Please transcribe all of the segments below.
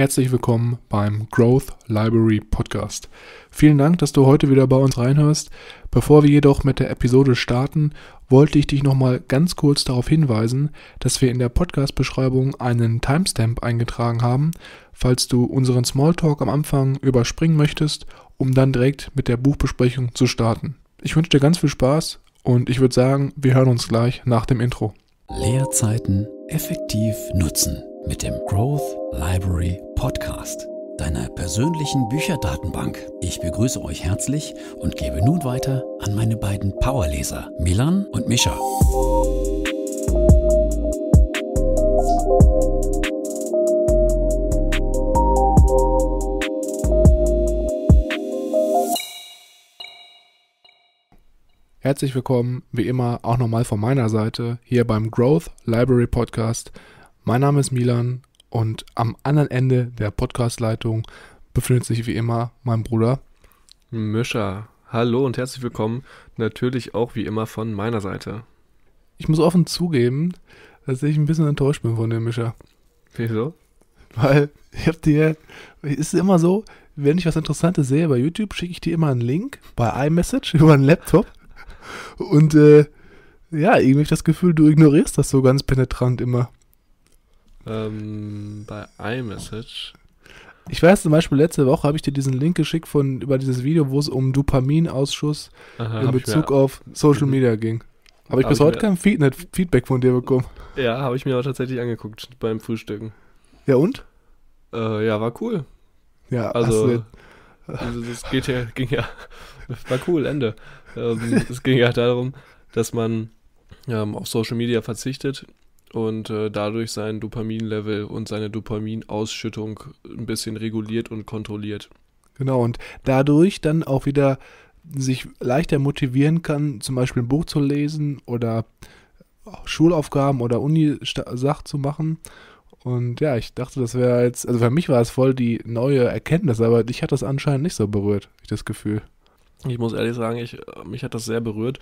Herzlich willkommen beim Growth Library Podcast. Vielen Dank, dass du heute wieder bei uns reinhörst. Bevor wir jedoch mit der Episode starten, wollte ich dich nochmal ganz kurz darauf hinweisen, dass wir in der Podcast-Beschreibung einen Timestamp eingetragen haben, falls du unseren Smalltalk am Anfang überspringen möchtest, um dann direkt mit der Buchbesprechung zu starten. Ich wünsche dir ganz viel Spaß und ich würde sagen, wir hören uns gleich nach dem Intro. Lehrzeiten effektiv nutzen mit dem Growth Library Podcast, deiner persönlichen Bücherdatenbank. Ich begrüße euch herzlich und gebe nun weiter an meine beiden Powerleser, Milan und Mischa. Herzlich willkommen, wie immer, auch nochmal von meiner Seite hier beim Growth Library Podcast. Mein Name ist Milan und am anderen Ende der Podcastleitung befindet sich wie immer mein Bruder. Mischa, hallo und herzlich willkommen. Natürlich auch wie immer von meiner Seite. Ich muss offen zugeben, dass ich ein bisschen enttäuscht bin von dir, Mischa. Wieso? Weil ich hab dir, ist es immer so, wenn ich was Interessantes sehe bei YouTube, schicke ich dir immer einen Link bei iMessage über einen Laptop. Und äh, ja, irgendwie habe ich das Gefühl, du ignorierst das so ganz penetrant immer ähm, bei iMessage. Ich weiß zum Beispiel, letzte Woche habe ich dir diesen Link geschickt von über dieses Video, wo es um Dopaminausschuss Aha, in Bezug auf Social mhm. Media ging. Habe ich hab bis heute kein Feed Feedback von dir bekommen. Ja, habe ich mir auch tatsächlich angeguckt beim Frühstücken. Ja und? Äh, ja, war cool. Ja, also also das geht ja, ging ja, war cool, Ende. Ähm, es ging ja darum, dass man ähm, auf Social Media verzichtet und äh, dadurch sein Dopaminlevel und seine Dopaminausschüttung ein bisschen reguliert und kontrolliert. Genau, und dadurch dann auch wieder sich leichter motivieren kann, zum Beispiel ein Buch zu lesen oder äh, Schulaufgaben oder Uni-Sachen zu machen. Und ja, ich dachte, das wäre jetzt, also für mich war es voll die neue Erkenntnis, aber dich hat das anscheinend nicht so berührt, ich das Gefühl. Ich muss ehrlich sagen, ich, äh, mich hat das sehr berührt,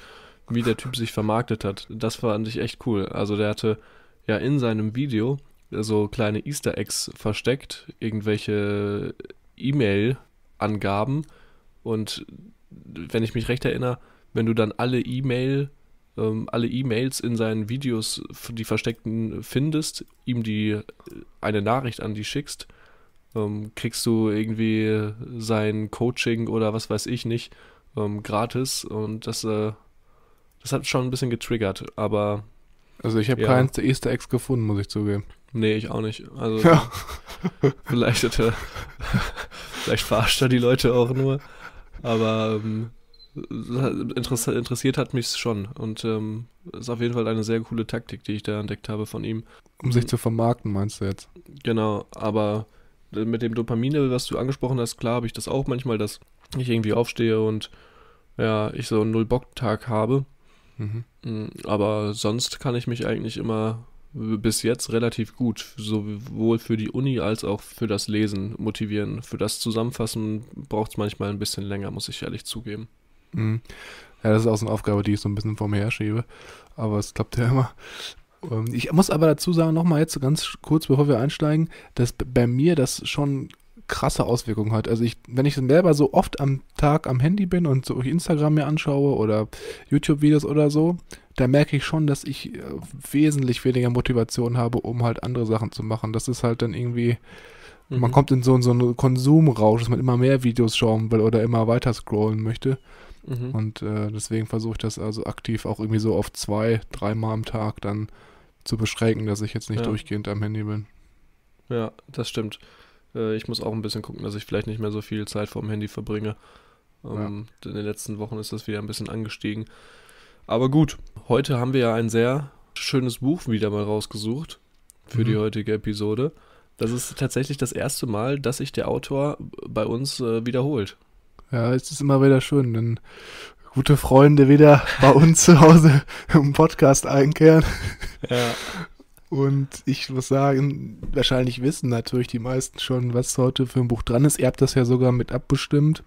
wie der Typ sich vermarktet hat. Das fand ich echt cool. Also der hatte ja in seinem Video so kleine Easter Eggs versteckt, irgendwelche E-Mail-Angaben. Und wenn ich mich recht erinnere, wenn du dann alle E-Mail, ähm, alle E-Mails in seinen Videos, die versteckten, findest, ihm die äh, eine Nachricht an die schickst, ähm, kriegst du irgendwie sein Coaching oder was weiß ich nicht ähm, gratis. Und das, äh, das hat schon ein bisschen getriggert, aber also ich habe ja. keins der Easter Eggs gefunden, muss ich zugeben. Nee, ich auch nicht. Also ja. vielleicht, hatte, äh, vielleicht verarscht er die Leute auch nur. Aber ähm, interessiert hat mich schon. Und ähm, ist auf jeden Fall eine sehr coole Taktik, die ich da entdeckt habe von ihm. Um sich zu vermarkten, meinst du jetzt? Genau, aber äh, mit dem Dopamin, was du angesprochen hast, klar habe ich das auch manchmal, dass ich irgendwie aufstehe und ja, ich so einen Null-Bock-Tag habe Mhm. Aber sonst kann ich mich eigentlich immer bis jetzt relativ gut, sowohl für die Uni als auch für das Lesen motivieren. Für das Zusammenfassen braucht es manchmal ein bisschen länger, muss ich ehrlich zugeben. Mhm. Ja, das ist auch so eine Aufgabe, die ich so ein bisschen vor mir herschiebe. Aber es klappt ja immer. Ähm, ich muss aber dazu sagen, nochmal jetzt ganz kurz, bevor wir einsteigen, dass bei mir das schon krasse Auswirkungen hat. Also ich, wenn ich selber so oft am Tag am Handy bin und so Instagram mir anschaue oder YouTube-Videos oder so, da merke ich schon, dass ich äh, wesentlich weniger Motivation habe, um halt andere Sachen zu machen. Das ist halt dann irgendwie, mhm. man kommt in so, so einen Konsumrausch, dass man immer mehr Videos schauen will oder immer weiter scrollen möchte. Mhm. Und äh, deswegen versuche ich das also aktiv auch irgendwie so auf zwei, dreimal am Tag dann zu beschränken, dass ich jetzt nicht ja. durchgehend am Handy bin. Ja, das stimmt. Äh, ich muss auch ein bisschen gucken, dass ich vielleicht nicht mehr so viel Zeit vorm Handy verbringe. Ähm, ja. In den letzten Wochen ist das wieder ein bisschen angestiegen. Aber gut, heute haben wir ja ein sehr schönes Buch wieder mal rausgesucht für mhm. die heutige Episode. Das ist tatsächlich das erste Mal, dass sich der Autor bei uns äh, wiederholt. Ja, es ist immer wieder schön, wenn gute Freunde wieder bei uns zu Hause im Podcast einkehren. Ja. Und ich muss sagen, wahrscheinlich wissen natürlich die meisten schon, was heute für ein Buch dran ist. Ihr habt das ja sogar mit abbestimmt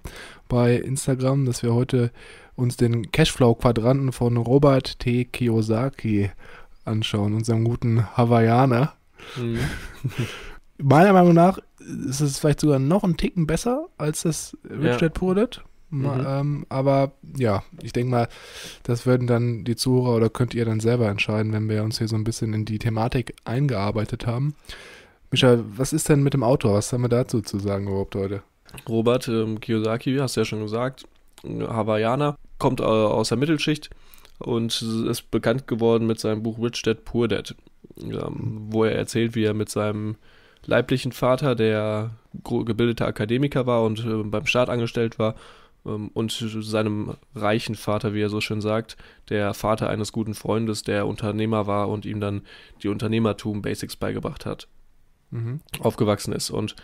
bei Instagram, dass wir heute uns den Cashflow-Quadranten von Robert T. Kiyosaki anschauen, unserem guten Hawaiianer. Mhm. Meiner Meinung nach ist es vielleicht sogar noch einen Ticken besser als das Rich Dad Poor Dad. Mhm. Ähm, aber ja, ich denke mal, das würden dann die Zuhörer oder könnt ihr dann selber entscheiden, wenn wir uns hier so ein bisschen in die Thematik eingearbeitet haben. Michael, was ist denn mit dem Autor? Was haben wir dazu zu sagen überhaupt heute? Robert ähm, Kiyosaki, hast du ja schon gesagt, Hawaiianer, kommt äh, aus der Mittelschicht und ist bekannt geworden mit seinem Buch Rich Dad Poor Dad, ähm, wo er erzählt, wie er mit seinem leiblichen Vater, der gebildeter Akademiker war und äh, beim Staat angestellt war, ähm, und seinem reichen Vater, wie er so schön sagt, der Vater eines guten Freundes, der Unternehmer war und ihm dann die Unternehmertum-Basics beigebracht hat, mhm. aufgewachsen ist. Und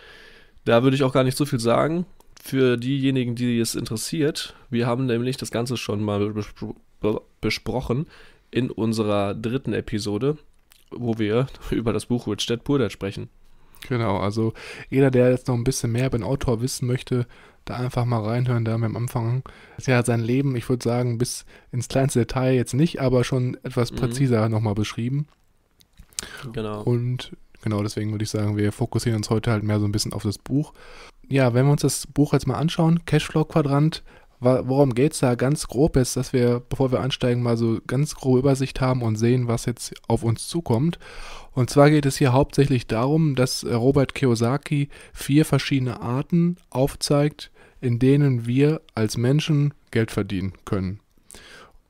da würde ich auch gar nicht so viel sagen. Für diejenigen, die es interessiert, wir haben nämlich das Ganze schon mal bespro besprochen in unserer dritten Episode, wo wir über das Buch Rich Richard Purdett sprechen. Genau, also jeder, der jetzt noch ein bisschen mehr über den Autor wissen möchte, da einfach mal reinhören, da haben wir am Anfang. Er hat sein Leben, ich würde sagen, bis ins kleinste Detail jetzt nicht, aber schon etwas mhm. präziser mhm. nochmal beschrieben. Genau. Und genau deswegen würde ich sagen, wir fokussieren uns heute halt mehr so ein bisschen auf das Buch. Ja, wenn wir uns das Buch jetzt mal anschauen, Cashflow-Quadrant, worum geht es da ganz grob ist, dass wir, bevor wir ansteigen, mal so ganz grobe Übersicht haben und sehen, was jetzt auf uns zukommt. Und zwar geht es hier hauptsächlich darum, dass äh, Robert Kiyosaki vier verschiedene Arten aufzeigt, in denen wir als Menschen Geld verdienen können.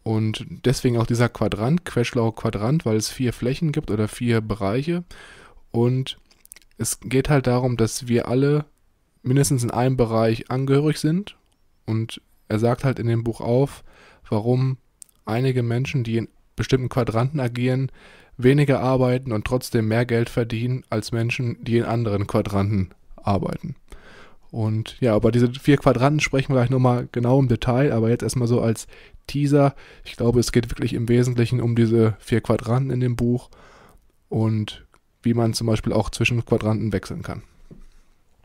Und deswegen auch dieser Quadrant, Questlauer Quadrant, weil es vier Flächen gibt oder vier Bereiche. Und es geht halt darum, dass wir alle mindestens in einem Bereich angehörig sind. Und er sagt halt in dem Buch auf, warum einige Menschen, die in bestimmten Quadranten agieren, weniger arbeiten und trotzdem mehr Geld verdienen als Menschen, die in anderen Quadranten arbeiten. Und ja, aber diese vier Quadranten sprechen wir gleich nochmal genau im Detail, aber jetzt erstmal so als Teaser. Ich glaube, es geht wirklich im Wesentlichen um diese vier Quadranten in dem Buch und wie man zum Beispiel auch zwischen Quadranten wechseln kann.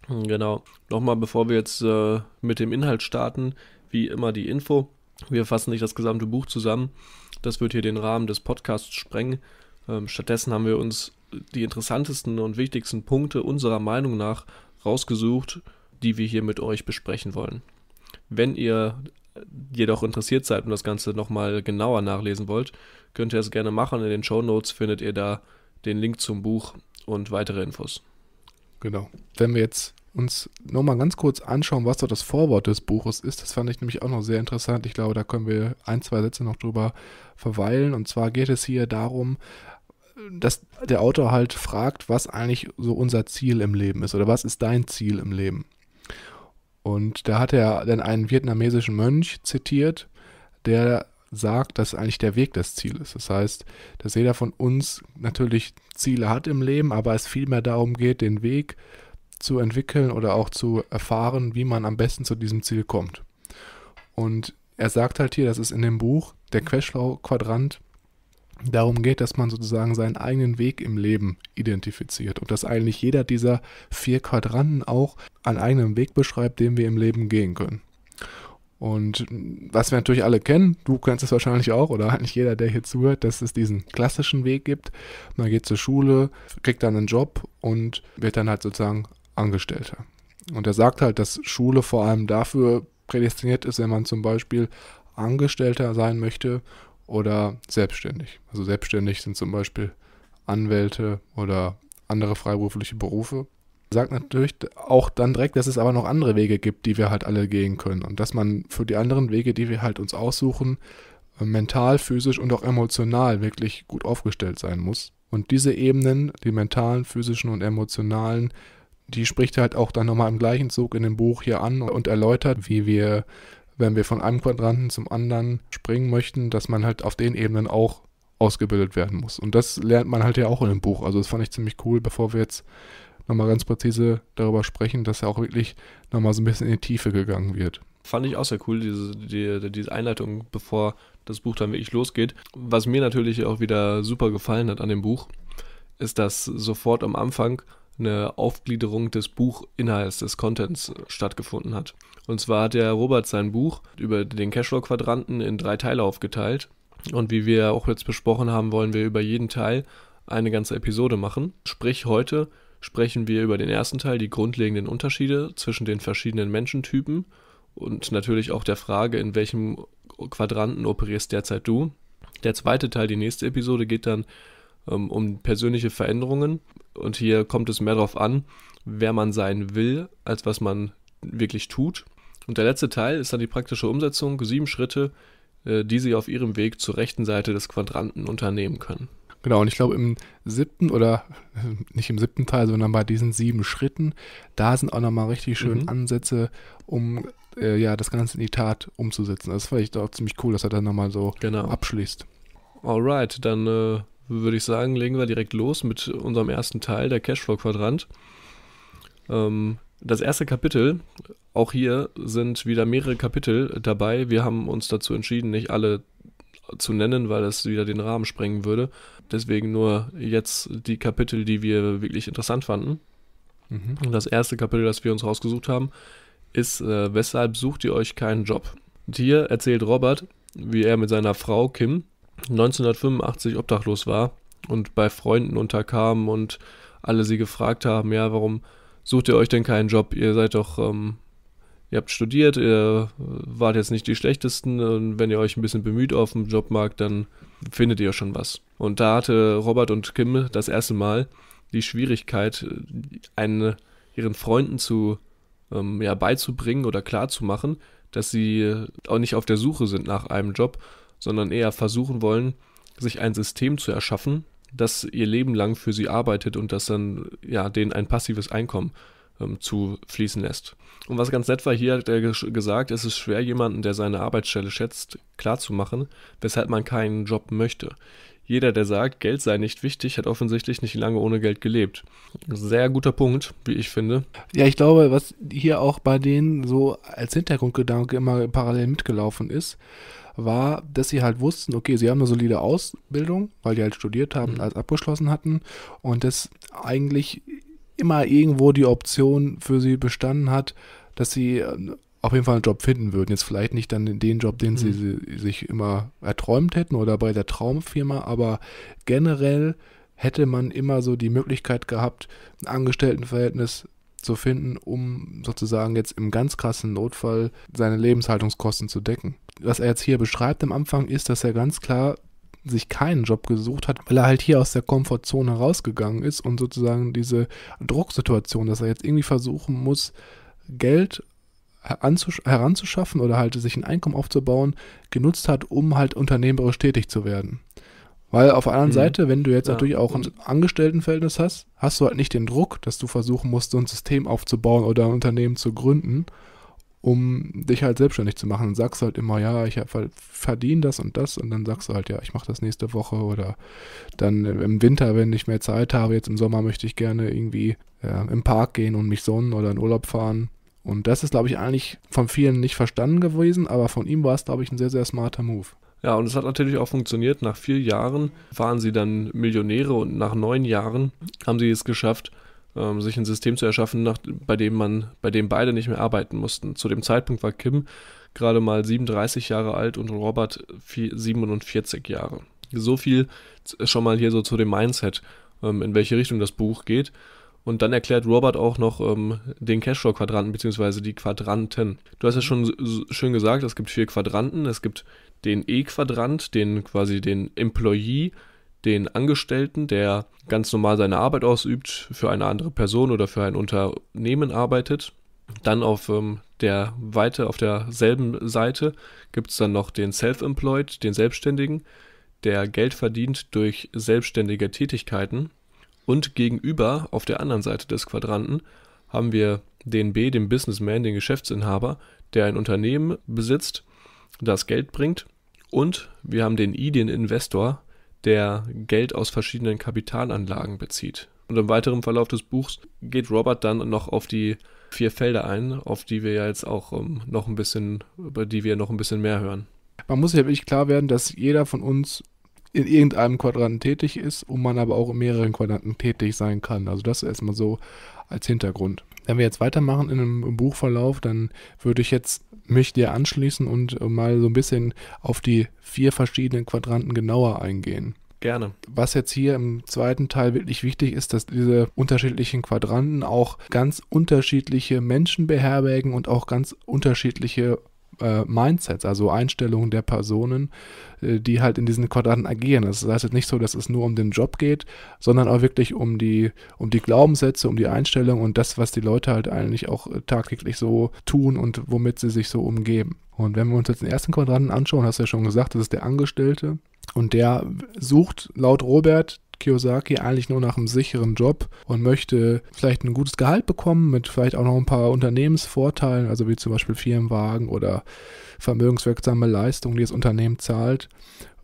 Genau. Nochmal, bevor wir jetzt äh, mit dem Inhalt starten, wie immer die Info. Wir fassen nicht das gesamte Buch zusammen. Das wird hier den Rahmen des Podcasts sprengen. Ähm, stattdessen haben wir uns die interessantesten und wichtigsten Punkte unserer Meinung nach rausgesucht die wir hier mit euch besprechen wollen. Wenn ihr jedoch interessiert seid und das Ganze nochmal genauer nachlesen wollt, könnt ihr es gerne machen. In den Show Notes findet ihr da den Link zum Buch und weitere Infos. Genau. Wenn wir jetzt uns nochmal ganz kurz anschauen, was so das Vorwort des Buches ist, das fand ich nämlich auch noch sehr interessant. Ich glaube, da können wir ein, zwei Sätze noch drüber verweilen. Und zwar geht es hier darum, dass der Autor halt fragt, was eigentlich so unser Ziel im Leben ist oder was ist dein Ziel im Leben. Und da hat er dann einen vietnamesischen Mönch zitiert, der sagt, dass eigentlich der Weg das Ziel ist. Das heißt, dass jeder von uns natürlich Ziele hat im Leben, aber es vielmehr darum geht, den Weg zu entwickeln oder auch zu erfahren, wie man am besten zu diesem Ziel kommt. Und er sagt halt hier, das ist in dem Buch der Cashflow-Quadrant darum geht, dass man sozusagen seinen eigenen Weg im Leben identifiziert und dass eigentlich jeder dieser vier Quadranten auch einen eigenen Weg beschreibt, den wir im Leben gehen können. Und hm, was wir natürlich alle kennen, du kennst es wahrscheinlich auch oder eigentlich jeder, der hier zuhört, dass es diesen klassischen Weg gibt. Man geht zur Schule, kriegt dann einen Job und wird dann halt sozusagen Angestellter. Und er sagt halt, dass Schule vor allem dafür prädestiniert ist, wenn man zum Beispiel Angestellter sein möchte oder selbstständig. Also selbstständig sind zum Beispiel Anwälte oder andere freiberufliche Berufe. Sagt natürlich auch dann direkt, dass es aber noch andere Wege gibt, die wir halt alle gehen können und dass man für die anderen Wege, die wir halt uns aussuchen, äh, mental, physisch und auch emotional wirklich gut aufgestellt sein muss. Und diese Ebenen, die mentalen, physischen und emotionalen, die spricht halt auch dann nochmal im gleichen Zug in dem Buch hier an und erläutert, wie wir wenn wir von einem Quadranten zum anderen springen möchten, dass man halt auf den Ebenen auch ausgebildet werden muss. Und das lernt man halt ja auch in dem Buch. Also das fand ich ziemlich cool, bevor wir jetzt nochmal ganz präzise darüber sprechen, dass ja auch wirklich nochmal so ein bisschen in die Tiefe gegangen wird. Fand ich auch sehr cool, diese, die, diese Einleitung, bevor das Buch dann wirklich losgeht. Was mir natürlich auch wieder super gefallen hat an dem Buch, ist, dass sofort am Anfang eine Aufgliederung des Buchinhalts, des Contents stattgefunden hat. Und zwar hat der Robert sein Buch über den Cashflow-Quadranten in drei Teile aufgeteilt. Und wie wir auch jetzt besprochen haben, wollen wir über jeden Teil eine ganze Episode machen. Sprich, heute sprechen wir über den ersten Teil, die grundlegenden Unterschiede zwischen den verschiedenen Menschentypen und natürlich auch der Frage, in welchem Quadranten operierst derzeit du. Der zweite Teil, die nächste Episode, geht dann ähm, um persönliche Veränderungen. Und hier kommt es mehr darauf an, wer man sein will, als was man wirklich tut. Und der letzte Teil ist dann die praktische Umsetzung, sieben Schritte, äh, die Sie auf Ihrem Weg zur rechten Seite des Quadranten unternehmen können. Genau, und ich glaube im siebten oder äh, nicht im siebten Teil, sondern bei diesen sieben Schritten, da sind auch nochmal richtig schön mhm. Ansätze, um äh, ja das Ganze in die Tat umzusetzen. Das fand ich auch ziemlich cool, dass er dann nochmal so genau. abschließt. Alright, dann äh, würde ich sagen, legen wir direkt los mit unserem ersten Teil, der Cashflow-Quadrant. Ähm, das erste Kapitel, auch hier sind wieder mehrere Kapitel dabei. Wir haben uns dazu entschieden, nicht alle zu nennen, weil das wieder den Rahmen sprengen würde. Deswegen nur jetzt die Kapitel, die wir wirklich interessant fanden. Mhm. Und das erste Kapitel, das wir uns rausgesucht haben, ist, äh, weshalb sucht ihr euch keinen Job? Und hier erzählt Robert, wie er mit seiner Frau Kim 1985 obdachlos war und bei Freunden unterkam und alle sie gefragt haben, ja, warum sucht ihr euch denn keinen Job? Ihr seid doch, ähm, ihr habt studiert, ihr wart jetzt nicht die Schlechtesten und wenn ihr euch ein bisschen bemüht auf dem Jobmarkt, dann findet ihr schon was. Und da hatte Robert und Kim das erste Mal die Schwierigkeit, einen, ihren Freunden zu, ähm, ja, beizubringen oder klarzumachen, dass sie auch nicht auf der Suche sind nach einem Job, sondern eher versuchen wollen, sich ein System zu erschaffen, das ihr Leben lang für sie arbeitet und das dann ja denen ein passives Einkommen ähm, zu fließen lässt. Und was ganz nett war, hier hat er gesagt, es ist schwer, jemanden, der seine Arbeitsstelle schätzt, klarzumachen, weshalb man keinen Job möchte. Jeder, der sagt, Geld sei nicht wichtig, hat offensichtlich nicht lange ohne Geld gelebt. Sehr guter Punkt, wie ich finde. Ja, ich glaube, was hier auch bei denen so als Hintergrundgedanke immer parallel mitgelaufen ist, war, dass sie halt wussten, okay, sie haben eine solide Ausbildung, weil die halt studiert haben, mhm. als abgeschlossen hatten und dass eigentlich immer irgendwo die Option für sie bestanden hat, dass sie äh, auf jeden Fall einen Job finden würden. Jetzt vielleicht nicht dann den Job, den mhm. sie, sie sich immer erträumt hätten oder bei der Traumfirma, aber generell hätte man immer so die Möglichkeit gehabt, ein Angestelltenverhältnis zu finden, um sozusagen jetzt im ganz krassen Notfall seine Lebenshaltungskosten zu decken. Was er jetzt hier beschreibt am Anfang ist, dass er ganz klar sich keinen Job gesucht hat, weil er halt hier aus der Komfortzone rausgegangen ist und sozusagen diese Drucksituation, dass er jetzt irgendwie versuchen muss, Geld heranzuschaffen oder halt sich ein Einkommen aufzubauen, genutzt hat, um halt unternehmerisch tätig zu werden. Weil auf der anderen mhm. Seite, wenn du jetzt ja. natürlich auch ein Angestelltenverhältnis hast, hast du halt nicht den Druck, dass du versuchen musst, so ein System aufzubauen oder ein Unternehmen zu gründen, um dich halt selbstständig zu machen. Dann sagst du halt immer, ja, ich verdiene das und das. Und dann sagst du halt, ja, ich mache das nächste Woche oder dann im Winter, wenn ich mehr Zeit habe, jetzt im Sommer möchte ich gerne irgendwie ja, ähm, im Park gehen und mich sonnen oder in Urlaub fahren. Und das ist, glaube ich, eigentlich von vielen nicht verstanden gewesen, aber von ihm war es, glaube ich, ein sehr, sehr smarter Move. Ja, und es hat natürlich auch funktioniert. Nach vier Jahren waren sie dann Millionäre und nach neun Jahren haben sie es geschafft, ähm, sich ein System zu erschaffen, nach, bei dem man, bei dem beide nicht mehr arbeiten mussten. Zu dem Zeitpunkt war Kim gerade mal 37 Jahre alt und Robert 47 Jahre. So viel schon mal hier so zu dem Mindset, ähm, in welche Richtung das Buch geht. Und dann erklärt Robert auch noch ähm, den Cashflow-Quadranten bzw. die Quadranten. Du hast ja schon schön gesagt, es gibt vier Quadranten. Es gibt den E-Quadrant, den quasi den Employee, den Angestellten, der ganz normal seine Arbeit ausübt, für eine andere Person oder für ein Unternehmen arbeitet. Dann auf ähm, der weite, auf derselben Seite gibt es dann noch den Self-Employed, den Selbstständigen, der Geld verdient durch selbstständige Tätigkeiten. Und gegenüber, auf der anderen Seite des Quadranten, haben wir den B, den Businessman, den Geschäftsinhaber, der ein Unternehmen besitzt, das Geld bringt. Und wir haben den I, den Investor, der Geld aus verschiedenen Kapitalanlagen bezieht. Und im weiteren Verlauf des Buchs geht Robert dann noch auf die vier Felder ein, auf die wir ja jetzt auch ähm, noch ein bisschen, über die wir noch ein bisschen mehr hören. Man muss ja wirklich klar werden, dass jeder von uns in irgendeinem Quadranten tätig ist und man aber auch in mehreren Quadranten tätig sein kann. Also das erstmal so als Hintergrund. Wenn wir jetzt weitermachen in einem Buchverlauf, dann würde ich jetzt mich dir anschließen und äh, mal so ein bisschen auf die vier verschiedenen Quadranten genauer eingehen. Gerne. Was jetzt hier im zweiten Teil wirklich wichtig ist, dass diese unterschiedlichen Quadranten auch ganz unterschiedliche Menschen beherbergen und auch ganz unterschiedliche äh, Mindsets, also Einstellungen der Personen, äh, die halt in diesen Quadranten agieren. Also das heißt jetzt nicht so, dass es nur um den Job geht, sondern auch wirklich um die, um die Glaubenssätze, um die Einstellung und das, was die Leute halt eigentlich auch äh, tagtäglich so tun und womit sie sich so umgeben. Und wenn wir uns jetzt den ersten Quadranten anschauen, hast du ja schon gesagt, das ist der Angestellte. Und der sucht laut Robert Kiyosaki eigentlich nur nach einem sicheren Job und möchte vielleicht ein gutes Gehalt bekommen mit vielleicht auch noch ein paar Unternehmensvorteilen, also wie zum Beispiel Firmenwagen oder vermögenswirksame Leistungen, die das Unternehmen zahlt.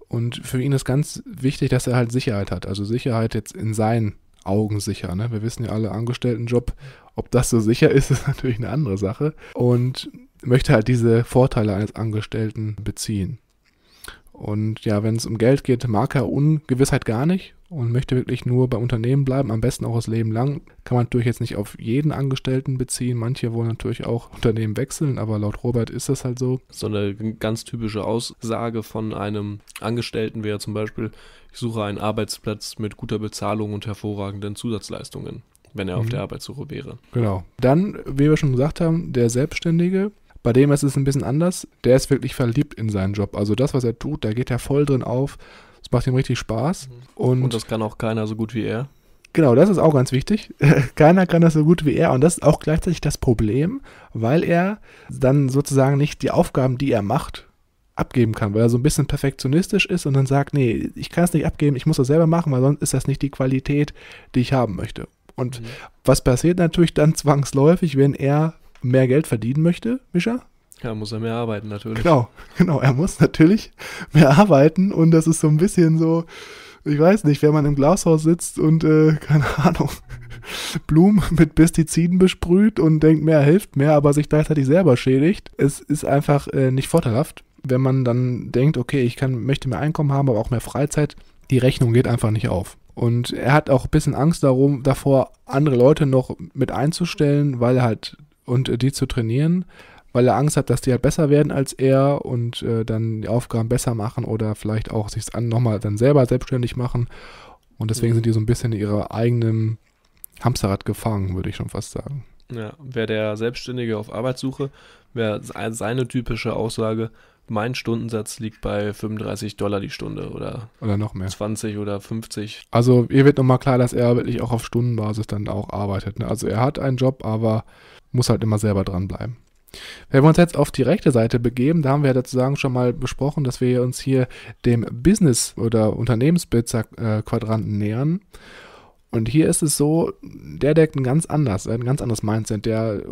Und für ihn ist ganz wichtig, dass er halt Sicherheit hat. Also Sicherheit jetzt in seinen Augen sicher. Ne? Wir wissen ja alle, Angestelltenjob, ob das so sicher ist, ist natürlich eine andere Sache. Und möchte halt diese Vorteile eines Angestellten beziehen. Und ja, wenn es um Geld geht, mag er Ungewissheit gar nicht, und möchte wirklich nur beim Unternehmen bleiben, am besten auch das Leben lang. Kann man natürlich jetzt nicht auf jeden Angestellten beziehen. Manche wollen natürlich auch Unternehmen wechseln, aber laut Robert ist das halt so. So eine ganz typische Aussage von einem Angestellten wäre zum Beispiel, ich suche einen Arbeitsplatz mit guter Bezahlung und hervorragenden Zusatzleistungen, wenn er mhm. auf der Arbeitssuche wäre. Genau. Dann, wie wir schon gesagt haben, der Selbstständige, bei dem ist es ein bisschen anders. Der ist wirklich verliebt in seinen Job. Also das, was er tut, da geht er voll drin auf. Es macht ihm richtig Spaß. Mhm. Und, und das kann auch keiner so gut wie er. Genau, das ist auch ganz wichtig. Keiner kann das so gut wie er und das ist auch gleichzeitig das Problem, weil er dann sozusagen nicht die Aufgaben, die er macht, abgeben kann, weil er so ein bisschen perfektionistisch ist und dann sagt, nee, ich kann es nicht abgeben, ich muss das selber machen, weil sonst ist das nicht die Qualität, die ich haben möchte. Und mhm. was passiert natürlich dann zwangsläufig, wenn er mehr Geld verdienen möchte, Mischa? Ja, muss er mehr arbeiten natürlich. Genau, genau, er muss natürlich mehr arbeiten und das ist so ein bisschen so, ich weiß nicht, wenn man im Glashaus sitzt und äh, keine Ahnung, Blumen mit Pestiziden besprüht und denkt, mehr hilft mehr, aber sich gleichzeitig selber schädigt. Es ist einfach äh, nicht vorteilhaft, wenn man dann denkt, okay, ich kann, möchte mehr Einkommen haben, aber auch mehr Freizeit. Die Rechnung geht einfach nicht auf. Und er hat auch ein bisschen Angst darum, davor, andere Leute noch mit einzustellen, weil halt und äh, die zu trainieren, weil er Angst hat, dass die halt besser werden als er und äh, dann die Aufgaben besser machen oder vielleicht auch sich nochmal dann selber selbstständig machen. Und deswegen mhm. sind die so ein bisschen in ihrer eigenen Hamsterrad gefangen, würde ich schon fast sagen. Ja, wäre der Selbstständige auf Arbeitssuche, wäre seine typische Aussage, mein Stundensatz liegt bei 35 Dollar die Stunde oder, oder noch mehr. 20 oder 50. Also ihr wird nochmal klar, dass er wirklich auch auf Stundenbasis dann auch arbeitet. Ne? Also er hat einen Job, aber muss halt immer selber dranbleiben. Wenn wir uns jetzt auf die rechte Seite begeben, da haben wir ja sozusagen schon mal besprochen, dass wir uns hier dem Business- oder Unternehmensbesitzer-Quadranten nähern. Und hier ist es so, der deckt ein ganz anders, ein ganz anderes Mindset. Der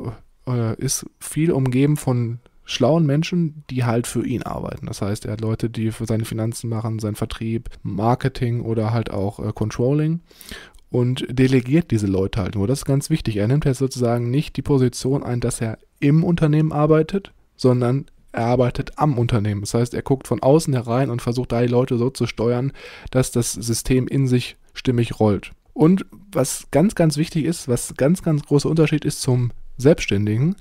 äh, ist viel umgeben von schlauen Menschen, die halt für ihn arbeiten. Das heißt, er hat Leute, die für seine Finanzen machen, seinen Vertrieb, Marketing oder halt auch äh, Controlling und delegiert diese Leute halt nur. Das ist ganz wichtig. Er nimmt jetzt sozusagen nicht die Position ein, dass er im Unternehmen arbeitet, sondern er arbeitet am Unternehmen. Das heißt, er guckt von außen herein und versucht da die Leute so zu steuern, dass das System in sich stimmig rollt. Und was ganz, ganz wichtig ist, was ganz, ganz großer Unterschied ist zum Selbstständigen,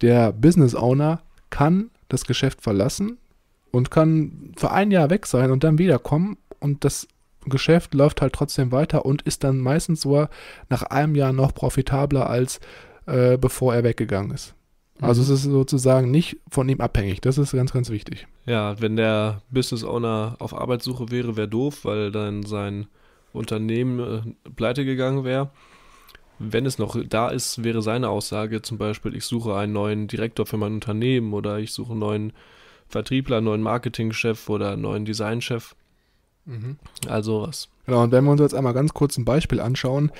der Business Owner kann das Geschäft verlassen und kann für ein Jahr weg sein und dann wiederkommen und das Geschäft läuft halt trotzdem weiter und ist dann meistens sogar nach einem Jahr noch profitabler als äh, bevor er weggegangen ist. Also mhm. es ist sozusagen nicht von ihm abhängig. Das ist ganz, ganz wichtig. Ja, wenn der Business Owner auf Arbeitssuche wäre, wäre doof, weil dann sein Unternehmen äh, pleite gegangen wäre. Wenn es noch da ist, wäre seine Aussage zum Beispiel, ich suche einen neuen Direktor für mein Unternehmen oder ich suche einen neuen Vertriebler, einen neuen Marketingchef oder einen neuen Designchef. Mhm. Also was. Genau, und wenn wir uns jetzt einmal ganz kurz ein Beispiel anschauen,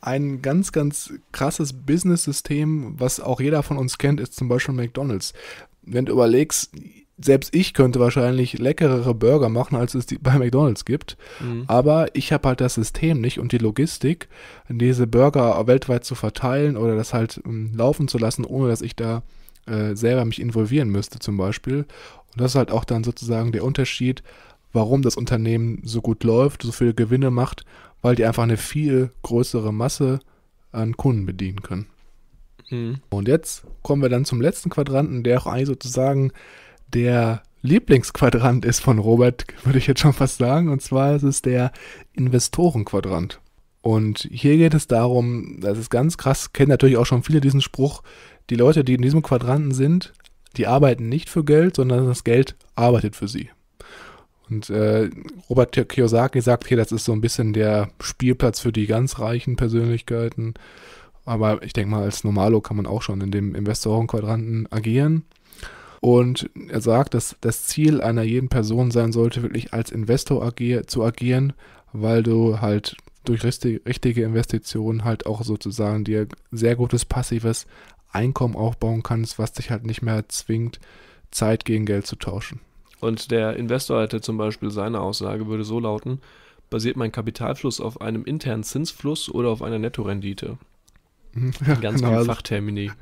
ein ganz, ganz krasses Business-System, was auch jeder von uns kennt, ist zum Beispiel McDonald's. Wenn du überlegst, selbst ich könnte wahrscheinlich leckerere Burger machen, als es die bei McDonald's gibt, mhm. aber ich habe halt das System nicht und die Logistik, diese Burger weltweit zu verteilen oder das halt um, ähm, laufen zu lassen, ohne dass ich da äh, selber mich involvieren müsste zum Beispiel. Und das ist halt auch dann sozusagen der Unterschied warum das Unternehmen so gut läuft, so viele Gewinne macht, weil die einfach eine viel größere Masse an Kunden bedienen können. Mhm. Und jetzt kommen wir dann zum letzten Quadranten, der auch eigentlich sozusagen der Lieblingsquadrant ist von Robert, würde ich jetzt schon fast sagen. Und zwar ist es der Investorenquadrant. Und hier geht es darum, das ist ganz krass, kennen natürlich auch schon viele diesen Spruch, die Leute, die in diesem Quadranten sind, die arbeiten nicht für Geld, sondern das Geld arbeitet für sie. Und äh, Robert Kiyosaki sagt hier, das ist so ein bisschen der Spielplatz für die ganz reichen Persönlichkeiten. Aber ich denke mal, als Normalo kann man auch schon in dem Investorenquadranten agieren. Und er sagt, dass das Ziel einer jeden Person sein sollte, wirklich als Investor agier zu agieren, weil du halt durch richtig, richtige Investitionen halt auch sozusagen dir sehr gutes passives Einkommen aufbauen kannst, was dich halt nicht mehr zwingt, Zeit gegen Geld zu tauschen. Und der Investor hätte zum Beispiel seine Aussage würde so lauten, basiert mein Kapitalfluss auf einem internen Zinsfluss oder auf einer Nettorendite? Ja, Ganz genau. viel Fachtermini. Also-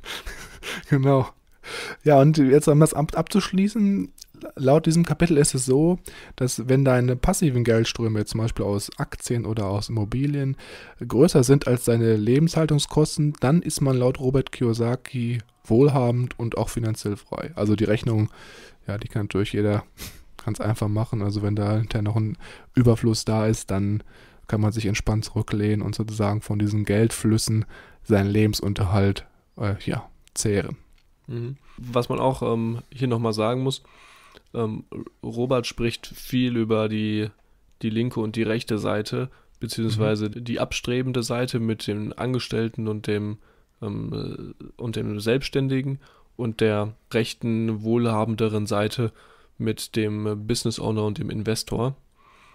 genau. Ja, und jetzt um das Amt abzuschließen, laut diesem Kapitel ist es so, dass wenn deine passiven Geldströme zum Beispiel aus Aktien oder aus Immobilien größer sind als deine Lebenshaltungskosten, dann ist man laut Robert Kiyosaki wohlhabend und auch finanziell frei. Also die Rechnung ja, die kann natürlich jeder ganz einfach machen. Also wenn da hinterher noch ein Überfluss da ist, dann kann man sich entspannt zurücklehnen und sozusagen von diesen Geldflüssen seinen Lebensunterhalt äh, ja, zehren. Mhm. Was man auch ähm, hier nochmal sagen muss, ähm, Robert spricht viel über die, die linke und die rechte Seite, beziehungsweise mhm. die abstrebende Seite mit dem Angestellten und dem, ähm, äh, und dem Selbstständigen und der rechten, wohlhabenderen Seite mit dem Business Owner und dem Investor.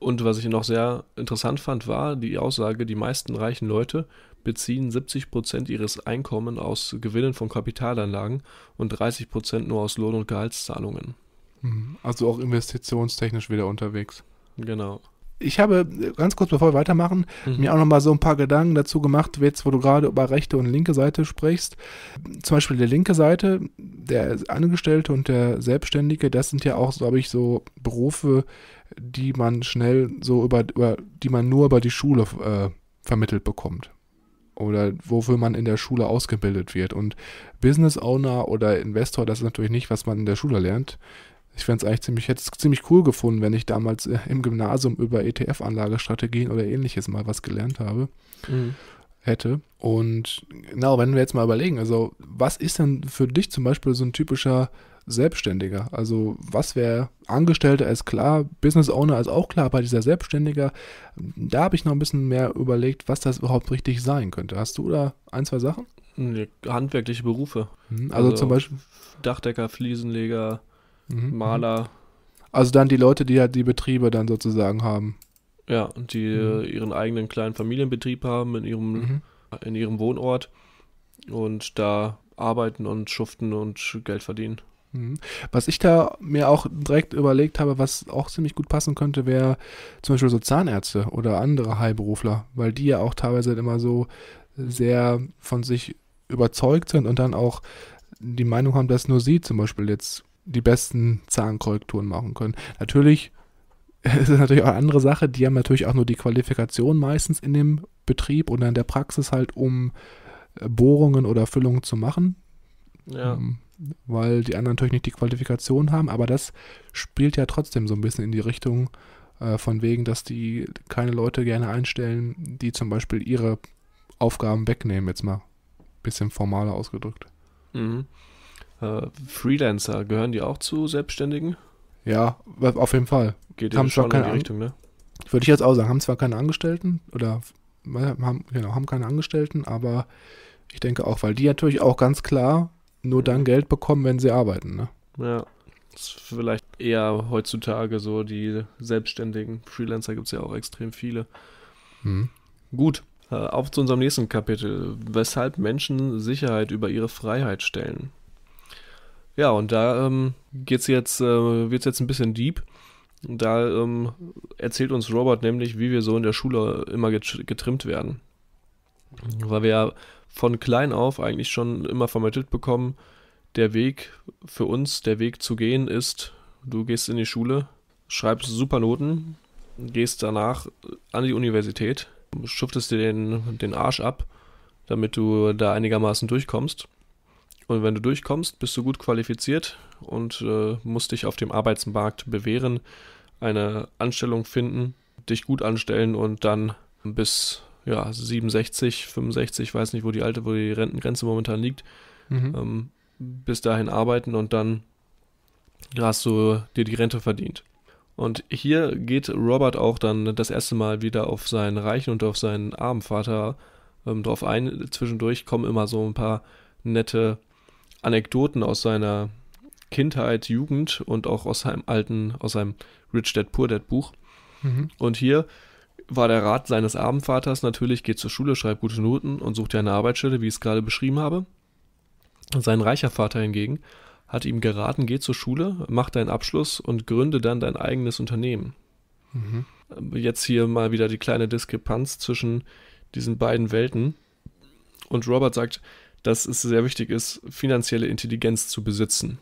Und was ich noch sehr interessant fand, war die Aussage, die meisten reichen Leute beziehen 70% ihres Einkommens aus Gewinnen von Kapitalanlagen und 30% nur aus Lohn- und Gehaltszahlungen. Mhm. Also auch investitionstechnisch wieder unterwegs. Genau ich habe ganz kurz bevor wir weitermachen, mhm. mir auch noch mal so ein paar Gedanken dazu gemacht, jetzt wo du gerade über rechte und linke Seite sprichst. Zum Beispiel der linke Seite, der Angestellte und der Selbstständige, das sind ja auch, glaube ich, so Berufe, die man schnell so über, über die man nur über die Schule äh, vermittelt bekommt. Oder wofür man in der Schule ausgebildet wird. Und Business Owner oder Investor, das ist natürlich nicht, was man in der Schule lernt ich fände es eigentlich ziemlich, hätte es ziemlich cool gefunden, wenn ich damals äh, im Gymnasium über ETF-Anlagestrategien oder ähnliches mal was gelernt habe. Mhm. Hätte. Und genau, wenn wir jetzt mal überlegen, also was ist denn für dich zum Beispiel so ein typischer Selbstständiger? Also was wäre Angestellter ist klar, Business Owner ist auch klar, aber dieser Selbstständiger, da habe ich noch ein bisschen mehr überlegt, was das überhaupt richtig sein könnte. Hast du da ein, zwei Sachen? handwerkliche Berufe. Hm, also, also zum Beispiel Dachdecker, Fliesenleger, Mhm, mhm. Maler. Also dann die Leute, die halt die Betriebe dann sozusagen haben. Ja, und die äh, mhm. ihren eigenen kleinen Familienbetrieb haben in ihrem, mhm. in ihrem Wohnort und da arbeiten und schuften und Geld verdienen. Mhm. Was ich da mir auch direkt überlegt habe, was auch ziemlich gut passen könnte, wäre zum Beispiel so Zahnärzte oder andere Heilberufler, weil die ja auch teilweise halt immer so sehr von sich überzeugt sind und dann auch die Meinung haben, dass nur sie zum Beispiel jetzt die besten Zahnkorrekturen machen können. Natürlich ist es natürlich auch eine andere Sache, die haben natürlich auch nur die Qualifikation meistens in dem Betrieb oder in der Praxis halt, um äh, Bohrungen oder Füllungen zu machen. Ja. Ähm, weil die anderen natürlich nicht die Qualifikation haben, aber das spielt ja trotzdem so ein bisschen in die Richtung äh, von wegen, dass die keine Leute gerne einstellen, die zum Beispiel ihre Aufgaben wegnehmen, jetzt mal ein bisschen formaler ausgedrückt. Mhm. Äh, Freelancer, gehören die auch zu Selbstständigen? Ja, auf jeden Fall. Geht haben schon keine in die Richtung, ne? Würde ich jetzt auch sagen, haben zwar keine Angestellten oder haben, genau, haben keine Angestellten, aber ich denke auch, weil die natürlich auch ganz klar nur dann Geld bekommen, wenn sie arbeiten, ne? Ja. Das ist vielleicht eher heutzutage so die selbstständigen Freelancer gibt es ja auch extrem viele. Hm. Gut, äh, auf zu unserem nächsten Kapitel, weshalb Menschen Sicherheit über ihre Freiheit stellen. Ja, und da ähm, geht's jetzt, äh, wird's jetzt ein bisschen deep. Da ähm, erzählt uns Robert nämlich, wie wir so in der Schule immer getrimmt werden. Weil wir ja von klein auf eigentlich schon immer vermittelt bekommen, der Weg für uns, der Weg zu gehen ist, du gehst in die Schule, schreibst super Noten, gehst danach an die Universität, schuftest dir den, den Arsch ab, damit du da einigermaßen durchkommst. Und wenn du durchkommst, bist du gut qualifiziert und äh, musst dich auf dem Arbeitsmarkt bewähren, eine Anstellung finden, dich gut anstellen und dann bis ja, 67, 65, weiß nicht, wo die alte, wo die Rentengrenze momentan liegt, mhm. ähm, bis dahin arbeiten und dann hast du dir die Rente verdient. Und hier geht Robert auch dann das erste Mal wieder auf seinen reichen und auf seinen armen Vater ähm, drauf ein. Zwischendurch kommen immer so ein paar nette Anekdoten aus seiner Kindheit, Jugend und auch aus seinem alten, aus seinem Rich Dad Poor Dad Buch. Mhm. Und hier war der Rat seines Abendvaters natürlich, geht zur Schule, schreibt gute Noten und sucht ja eine Arbeitsstelle, wie ich es gerade beschrieben habe. Sein reicher Vater hingegen hat ihm geraten, geh zur Schule, mach deinen Abschluss und gründe dann dein eigenes Unternehmen. Mhm. Jetzt hier mal wieder die kleine Diskrepanz zwischen diesen beiden Welten. Und Robert sagt, dass es sehr wichtig ist, finanzielle Intelligenz zu besitzen.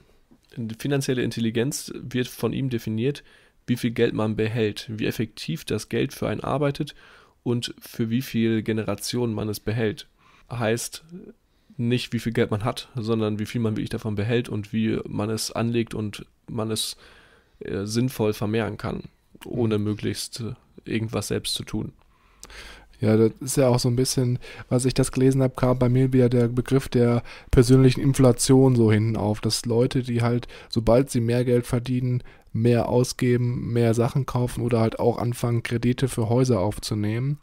Die Finanzielle Intelligenz wird von ihm definiert, wie viel Geld man behält, wie effektiv das Geld für einen arbeitet und für wie viele Generationen man es behält. Heißt nicht, wie viel Geld man hat, sondern wie viel man wirklich davon behält und wie man es anlegt und man es äh, sinnvoll vermehren kann, ohne mhm. möglichst äh, irgendwas selbst zu tun. Ja, das ist ja auch so ein bisschen, was ich das gelesen habe, kam bei mir wieder der Begriff der persönlichen Inflation so hinten auf, dass Leute, die halt, sobald sie mehr Geld verdienen, mehr ausgeben, mehr Sachen kaufen oder halt auch anfangen, Kredite für Häuser aufzunehmen.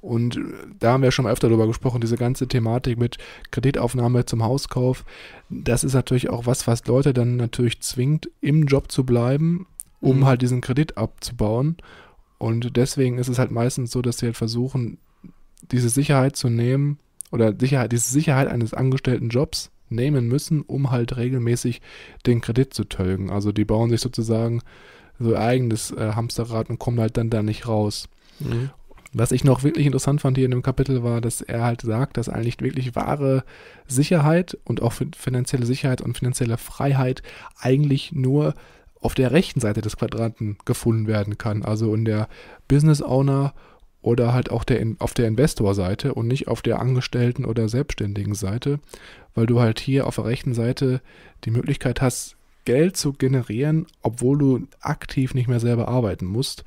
Und äh, da haben wir schon öfter darüber gesprochen, diese ganze Thematik mit Kreditaufnahme zum Hauskauf, das ist natürlich auch was, was Leute dann natürlich zwingt, im Job zu bleiben, um mhm. halt diesen Kredit abzubauen. Und deswegen ist es halt meistens so, dass sie halt versuchen, diese Sicherheit zu nehmen oder Sicherheit, diese Sicherheit eines angestellten Jobs nehmen müssen, um halt regelmäßig den Kredit zu tölgen. Also die bauen sich sozusagen so ihr eigenes äh, Hamsterrad und kommen halt dann da nicht raus. Mhm. Was ich noch wirklich interessant fand hier in dem Kapitel war, dass er halt sagt, dass eigentlich wirklich wahre Sicherheit und auch finanzielle Sicherheit und finanzielle Freiheit eigentlich nur auf der rechten Seite des Quadranten gefunden werden kann, also in der Business Owner oder halt auch der, auf der Investor-Seite und nicht auf der Angestellten- oder Selbstständigen Seite, weil du halt hier auf der rechten Seite die Möglichkeit hast, Geld zu generieren, obwohl du aktiv nicht mehr selber arbeiten musst.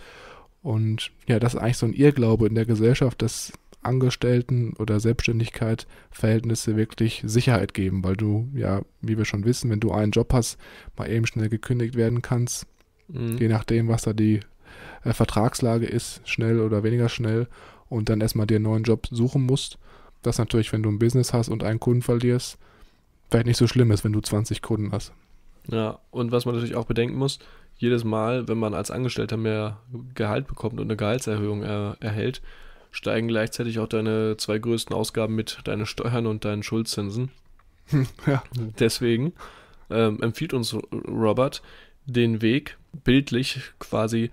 Und ja, das ist eigentlich so ein Irrglaube in der Gesellschaft, dass Angestellten- oder Selbstständigkeit Verhältnisse wirklich Sicherheit geben, weil du ja, wie wir schon wissen, wenn du einen Job hast, mal eben schnell gekündigt werden kannst, mhm. je nachdem, was da die äh, Vertragslage ist, schnell oder weniger schnell und dann erstmal dir einen neuen Job suchen musst. Das natürlich, wenn du ein Business hast und einen Kunden verlierst, vielleicht nicht so schlimm ist, wenn du 20 Kunden hast. Ja, und was man natürlich auch bedenken muss, jedes Mal, wenn man als Angestellter mehr Gehalt bekommt und eine Gehaltserhöhung er äh, erhält, steigen gleichzeitig auch deine zwei größten Ausgaben mit, deinen Steuern und deinen Schuldzinsen. ja. Deswegen ähm, empfiehlt uns Robert den Weg, bildlich quasi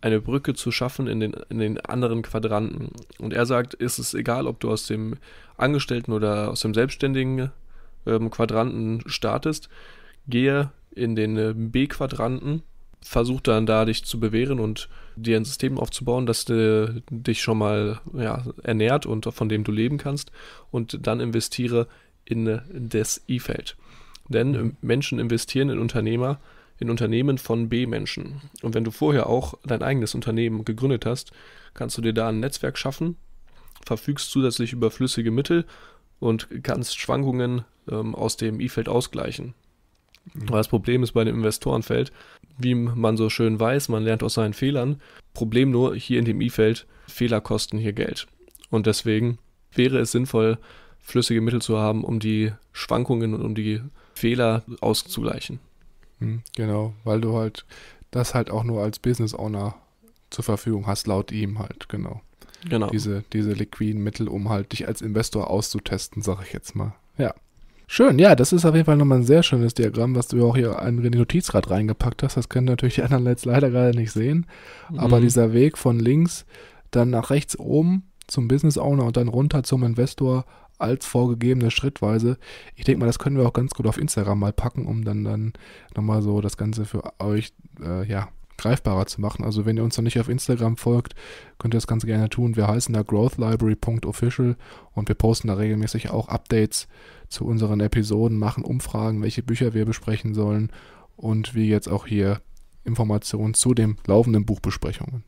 eine Brücke zu schaffen in den, in den anderen Quadranten. Und er sagt, ist es egal, ob du aus dem Angestellten oder aus dem Selbstständigen ähm, Quadranten startest, gehe in den äh, B-Quadranten versuch dann da dich zu bewähren und dir ein System aufzubauen, das äh, dich schon mal ja, ernährt und von dem du leben kannst und dann investiere in, das E-Feld. Denn mhm. Menschen investieren in Unternehmer, in Unternehmen von B-Menschen. Und wenn du vorher auch dein eigenes Unternehmen gegründet hast, kannst du dir da ein Netzwerk schaffen, verfügst zusätzlich über flüssige Mittel und kannst Schwankungen ähm, aus dem E-Feld ausgleichen. Mhm. Das Problem ist bei dem Investorenfeld, wie man so schön weiß, man lernt aus seinen Fehlern. Problem nur, hier in dem I-Feld, Fehler kosten hier Geld. Und deswegen wäre es sinnvoll, flüssige Mittel zu haben, um die Schwankungen und um die Fehler auszugleichen. Mhm, genau, weil du halt das halt auch nur als Business Owner zur Verfügung hast, laut ihm halt, genau. Genau. Diese, diese liquiden Mittel, um halt dich als Investor auszutesten, sag ich jetzt mal. Ja. Schön, ja, das ist auf jeden Fall nochmal ein sehr schönes Diagramm, was du auch hier in den Notizrad reingepackt hast. Das können natürlich die anderen jetzt leider gerade nicht sehen. Mhm. Aber dieser Weg von links, dann nach rechts oben zum Business Owner und dann runter zum Investor als vorgegebene Schrittweise. Ich denke mal, das können wir auch ganz gut auf Instagram mal packen, um dann, dann nochmal so das Ganze für euch äh, ja, greifbarer zu machen. Also wenn ihr uns noch nicht auf Instagram folgt, könnt ihr das ganz gerne tun. Wir heißen da growthlibrary.official und wir posten da regelmäßig auch Updates zu unseren Episoden, machen Umfragen, welche Bücher wir besprechen sollen und wie jetzt auch hier Informationen zu den laufenden Buchbesprechungen.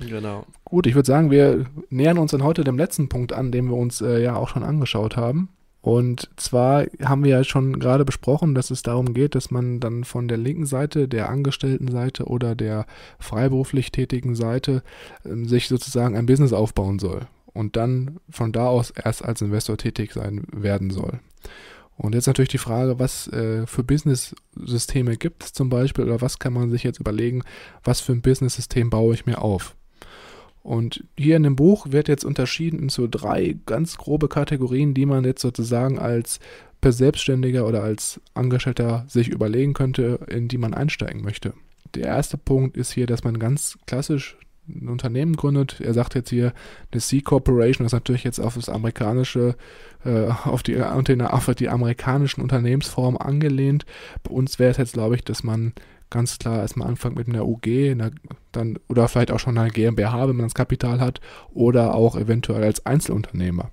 Genau. Gut, ich würde sagen, wir nähern uns dann heute dem letzten Punkt an, den wir uns äh, ja auch schon angeschaut haben. Und zwar haben wir ja schon gerade besprochen, dass es darum geht, dass man dann von der linken Seite, der angestellten Seite oder der freiberuflich tätigen Seite ähm, sich sozusagen ein Business aufbauen soll und dann von da aus erst als Investor tätig sein werden soll. Und jetzt natürlich die Frage, was äh, für Business-Systeme gibt es zum Beispiel oder was kann man sich jetzt überlegen, was für ein Business-System baue ich mir auf? Und hier in dem Buch wird jetzt unterschieden in so drei ganz grobe Kategorien, die man jetzt sozusagen als Selbstständiger oder als Angestellter sich überlegen könnte, in die man einsteigen möchte. Der erste Punkt ist hier, dass man ganz klassisch ein Unternehmen gründet. Er sagt jetzt hier, eine C-Corporation das ist natürlich jetzt auf das amerikanische, äh, auf, die, auf, die, auf die amerikanischen Unternehmensformen angelehnt. Bei uns wäre es jetzt, glaube ich, dass man ganz klar erstmal anfangen mit einer UG, einer, dann, oder vielleicht auch schon einer GmbH, wenn man das Kapital hat, oder auch eventuell als Einzelunternehmer.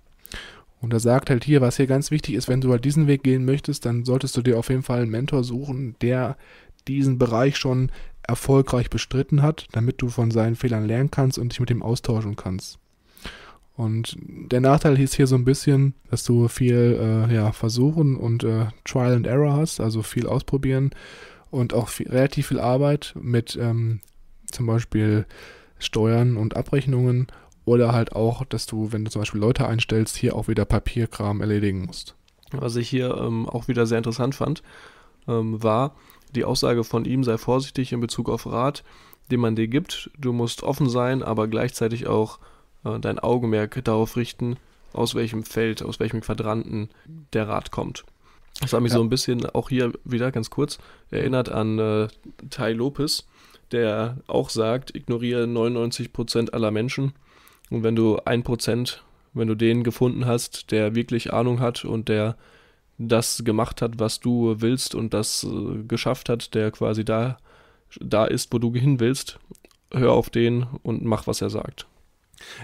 Und er sagt halt hier, was hier ganz wichtig ist, wenn du halt diesen Weg gehen möchtest, dann solltest du dir auf jeden Fall einen Mentor suchen, der diesen Bereich schon erfolgreich bestritten hat, damit du von seinen Fehlern lernen kannst und dich mit ihm austauschen kannst. Und der Nachteil hieß hier so ein bisschen, dass du viel äh, ja, versuchen und äh, Trial and Error hast, also viel ausprobieren und auch viel, relativ viel Arbeit mit ähm, zum Beispiel Steuern und Abrechnungen oder halt auch, dass du, wenn du zum Beispiel Leute einstellst, hier auch wieder Papierkram erledigen musst. Was ich hier ähm, auch wieder sehr interessant fand, ähm, war die Aussage von ihm, sei vorsichtig in Bezug auf Rat, den man dir gibt. Du musst offen sein, aber gleichzeitig auch äh, dein Augenmerk darauf richten, aus welchem Feld, aus welchem Quadranten der Rat kommt. Das hat mich ja. so ein bisschen auch hier wieder ganz kurz erinnert an äh, Tai Lopez, der auch sagt, ignoriere 99% aller Menschen. Und wenn du 1%, wenn du den gefunden hast, der wirklich Ahnung hat und der das gemacht hat, was du willst und das äh, geschafft hat, der quasi da, da ist, wo du hin willst, hör auf den und mach, was er sagt.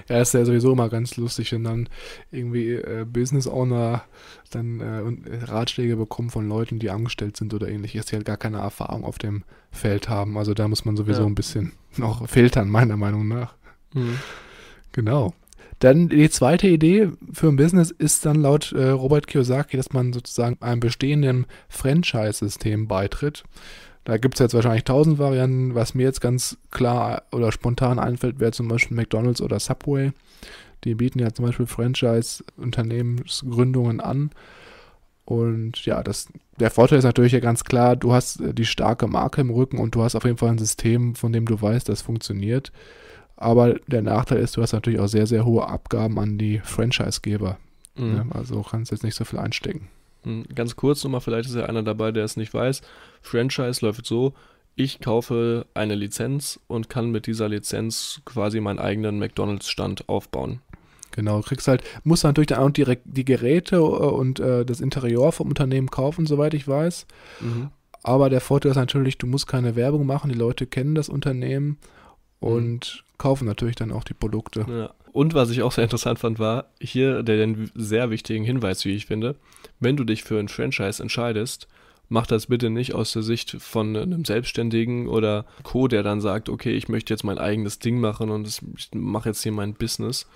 Ja, ist ja sowieso immer ganz lustig, wenn dann irgendwie äh, Business Owner dann äh, äh, Ratschläge bekommen von Leuten, die angestellt sind oder ähnliches, die halt gar keine Erfahrung auf dem Feld haben. Also da muss man sowieso ja. ein bisschen noch filtern, meiner Meinung nach. Mhm. Genau. Dann die zweite Idee für ein Business ist dann laut äh, Robert Kiyosaki, dass man sozusagen einem bestehenden Franchise-System beitritt. Da gibt es jetzt wahrscheinlich tausend Varianten. Was mir jetzt ganz klar oder spontan einfällt, wäre zum Beispiel McDonald's oder Subway. Die bieten ja zum Beispiel Franchise-Unternehmensgründungen an. Und ja, das, der Vorteil ist natürlich ja ganz klar, du hast äh, die starke Marke im Rücken und du hast auf jeden Fall ein System, von dem du weißt, das funktioniert. Aber der Nachteil ist, du hast natürlich auch sehr, sehr hohe Abgaben an die Franchisegeber. Mhm. Ne? Also kannst jetzt nicht so viel einstecken. Mhm. Ganz kurz nochmal, vielleicht ist ja einer dabei, der es nicht weiß. Franchise läuft so, ich kaufe eine Lizenz und kann mit dieser Lizenz quasi meinen eigenen McDonalds-Stand aufbauen. Genau, du kriegst halt, musst natürlich dann auch direkt die Geräte äh, und äh, das Interieur vom Unternehmen kaufen, soweit ich weiß. Mhm. Aber der Vorteil ist natürlich, du musst keine Werbung machen, die Leute kennen das Unternehmen mhm. und mhm. kaufen natürlich dann auch die Produkte. Ja. Und was ich auch sehr interessant fand, war hier der, der sehr wichtigen Hinweis, wie ich finde, wenn du dich für ein Franchise entscheidest, Mach das bitte nicht aus der Sicht von einem Selbstständigen oder Co., der dann sagt, okay, ich möchte jetzt mein eigenes Ding machen und ich mache jetzt hier mein Business,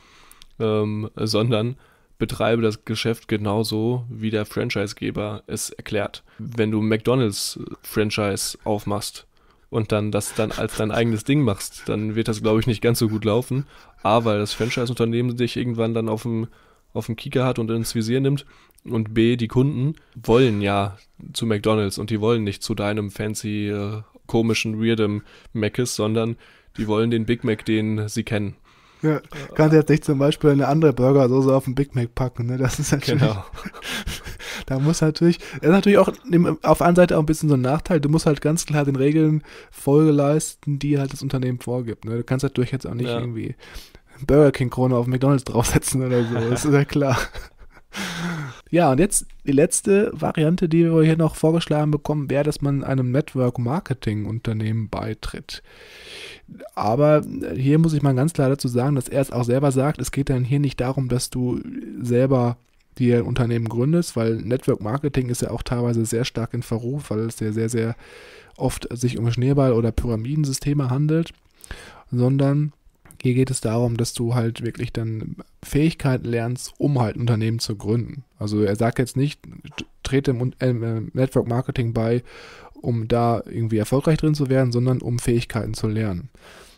ähm, sondern betreibe das Geschäft genauso, wie der Franchisegeber es erklärt. Wenn du McDonald's Franchise aufmachst und dann das dann als dein eigenes Ding machst, dann wird das, glaube ich, nicht ganz so gut laufen. A, weil das Franchise-Unternehmen dich irgendwann dann auf dem, auf dem Kieker hat und ins Visier nimmt und B, die Kunden wollen ja zu McDonalds und die wollen nicht zu deinem fancy, äh, komischen, weirdem Mc's, sondern die wollen den Big Mac, den sie kennen. Ja, kannst jetzt nicht zum Beispiel eine andere Burgersoße auf den Big Mac packen, ne? Das ist natürlich. Genau. da muss natürlich, das ist natürlich auch auf einer Seite auch ein bisschen so ein Nachteil. Du musst halt ganz klar den Regeln Folge leisten, die halt das Unternehmen vorgibt. Ne? Du kannst natürlich jetzt auch nicht ja. irgendwie Burger King Krone auf McDonalds draufsetzen oder so. Das ist ja klar. Ja, und jetzt die letzte Variante, die wir hier noch vorgeschlagen bekommen, wäre, dass man einem Network-Marketing-Unternehmen beitritt. Aber äh, hier muss ich mal ganz klar dazu sagen, dass er es auch selber sagt, es geht dann hier nicht darum, dass du selber dir ein Unternehmen gründest, weil Network Marketing ist ja auch teilweise sehr stark in Verruf, weil es ja sehr, sehr oft sich um Schneeball- oder Pyramidensysteme handelt, sondern hier geht es darum, dass du halt wirklich dann Fähigkeiten lernst, um halt ein Unternehmen zu gründen. Also er sagt jetzt nicht, trete äh, im, Network Marketing bei, um da irgendwie erfolgreich drin zu werden, sondern um Fähigkeiten zu lernen.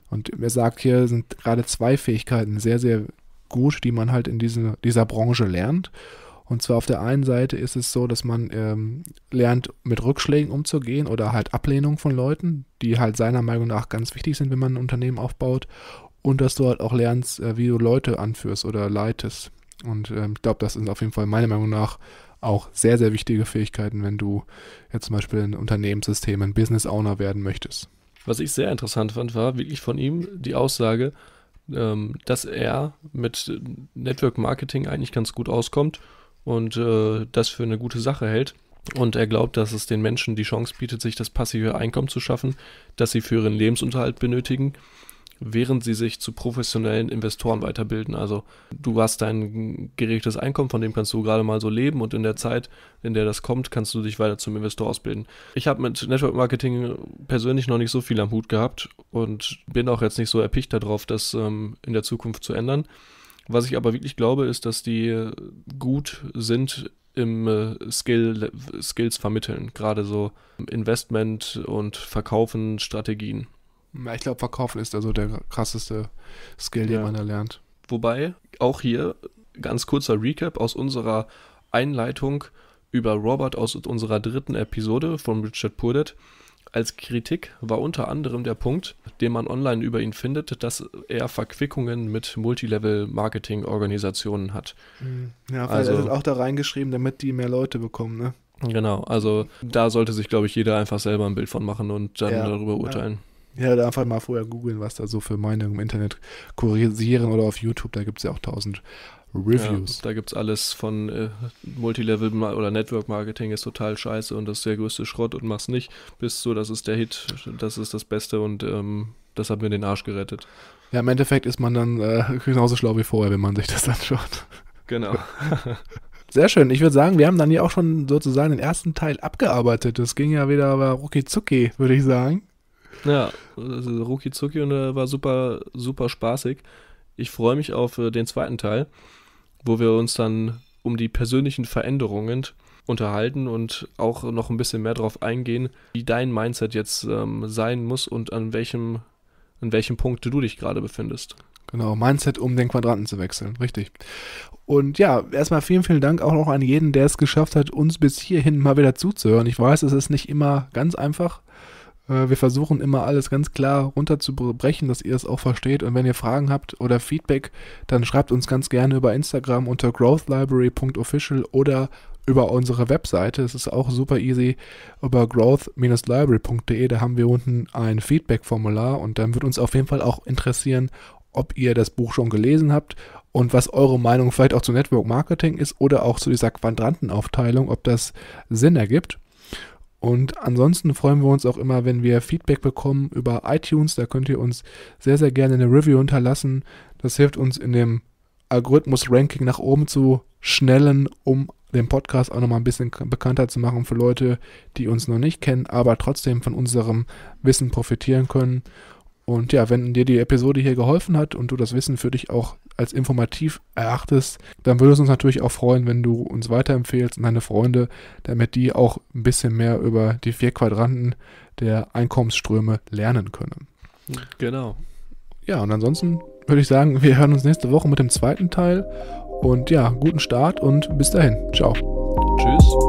Und er sagt, hier sind gerade zwei Fähigkeiten sehr, sehr gut, die man halt in diese, dieser Branche lernt. Und zwar auf der einen Seite ist es so, dass man ähm, lernt, mit Rückschlägen umzugehen oder halt Ablehnung von Leuten, die halt seiner Meinung nach ganz wichtig sind, wenn man ein Unternehmen aufbaut und dass du halt auch lernst, äh, wie du Leute anführst oder leitest. Und ähm, ich glaube, das sind auf jeden Fall meiner Meinung nach auch sehr, sehr wichtige Fähigkeiten, wenn du jetzt zum Beispiel ein Unternehmenssystem, ein Business Owner werden möchtest. Was ich sehr interessant fand, war wirklich von ihm die Aussage, ähm, dass er mit äh, Network Marketing eigentlich ganz gut auskommt und äh, das für eine gute Sache hält. Und er glaubt, dass es den Menschen die Chance bietet, sich das passive Einkommen zu schaffen, das sie für ihren Lebensunterhalt benötigen während sie sich zu professionellen Investoren weiterbilden. Also du hast dein geregtes Einkommen, von dem kannst du gerade mal so leben und in der Zeit, in der das kommt, kannst du dich weiter zum Investor ausbilden. Ich habe mit Network Marketing persönlich noch nicht so viel am Hut gehabt und bin auch jetzt nicht so erpicht darauf, das ähm, in der Zukunft zu ändern. Was ich aber wirklich glaube, ist, dass die äh, gut sind im äh, Skill, Skills vermitteln, gerade so Investment und Verkaufen, Strategien. Ich glaube, Verkaufen ist also der krasseste Skill, den man erlernt. Wobei auch hier ganz kurzer Recap aus unserer Einleitung über Robert aus unserer dritten Episode von Richard Purdet. Als Kritik war unter anderem der Punkt, den man online über ihn findet, dass er Verquickungen mit Multilevel-Marketing-Organisationen hat. Mhm. Ja, also, er ist auch da reingeschrieben, damit die mehr Leute bekommen, ne? Genau, also da sollte sich, glaube ich, jeder einfach selber ein Bild von machen und dann ja, darüber urteilen. Ja. Ja, einfach mal vorher googeln, was da so für Meinungen im Internet kursieren oder auf YouTube, da gibt es ja auch tausend Reviews. Ja, da gibt es alles von äh, Multilevel oder Network Marketing ist total scheiße und das ist der größte Schrott und mach's nicht, bis so, das ist der Hit, das ist das Beste und ähm, das hat mir den Arsch gerettet. Ja, im Endeffekt ist man dann äh, genauso schlau wie vorher, wenn man sich das anschaut. Genau. Sehr schön. Ich würde sagen, wir haben dann hier auch schon sozusagen den ersten Teil abgearbeitet. Das ging ja wieder aber rucki zucki, würde ich sagen. Ja, also Ruki Zuki und äh, war super, super spaßig. Ich freue mich auf äh, den zweiten Teil, wo wir uns dann um die persönlichen Veränderungen unterhalten und auch noch ein bisschen mehr darauf eingehen, wie dein Mindset jetzt ähm, sein muss und an welchem, an welchem Punkt du dich gerade befindest. Genau, Mindset, um den Quadranten zu wechseln. Richtig. Und ja, erstmal vielen, vielen Dank auch noch an jeden, der es geschafft hat, uns bis hierhin mal wieder zuzuhören. Ich weiß, es ist nicht immer ganz einfach. Äh, wir versuchen immer alles ganz klar runterzubrechen, dass ihr es auch versteht. Und wenn ihr Fragen habt oder Feedback, dann schreibt uns ganz gerne über Instagram unter growthlibrary.official oder über unsere Webseite. Es ist auch super easy über growth-library.de. Da haben wir unten ein Feedback-Formular und dann wird uns auf jeden Fall auch interessieren, ob ihr das Buch schon gelesen habt und was eure Meinung vielleicht auch zu Network Marketing ist oder auch zu dieser Quadrantenaufteilung, ob das Sinn ergibt. Und ansonsten freuen wir uns auch immer, wenn wir Feedback bekommen über iTunes. Da könnt ihr uns sehr, sehr gerne eine Review unterlassen. Das hilft uns in dem Algorithmus-Ranking nach oben zu schnellen, um den Podcast auch nochmal ein bisschen bekannter zu machen für Leute, die uns noch nicht kennen, aber trotzdem von unserem Wissen profitieren können. Und ja, wenn dir die Episode hier geholfen hat und du das Wissen für dich auch als informativ erachtest, dann würde es uns natürlich auch freuen, wenn du uns weiterempfehlst und deine Freunde, damit die auch ein bisschen mehr über die vier Quadranten der Einkommensströme lernen können. Genau. Ja, und ansonsten würde ich sagen, wir hören uns nächste Woche mit dem zweiten Teil. Und ja, guten Start und bis dahin. Ciao. Tschüss.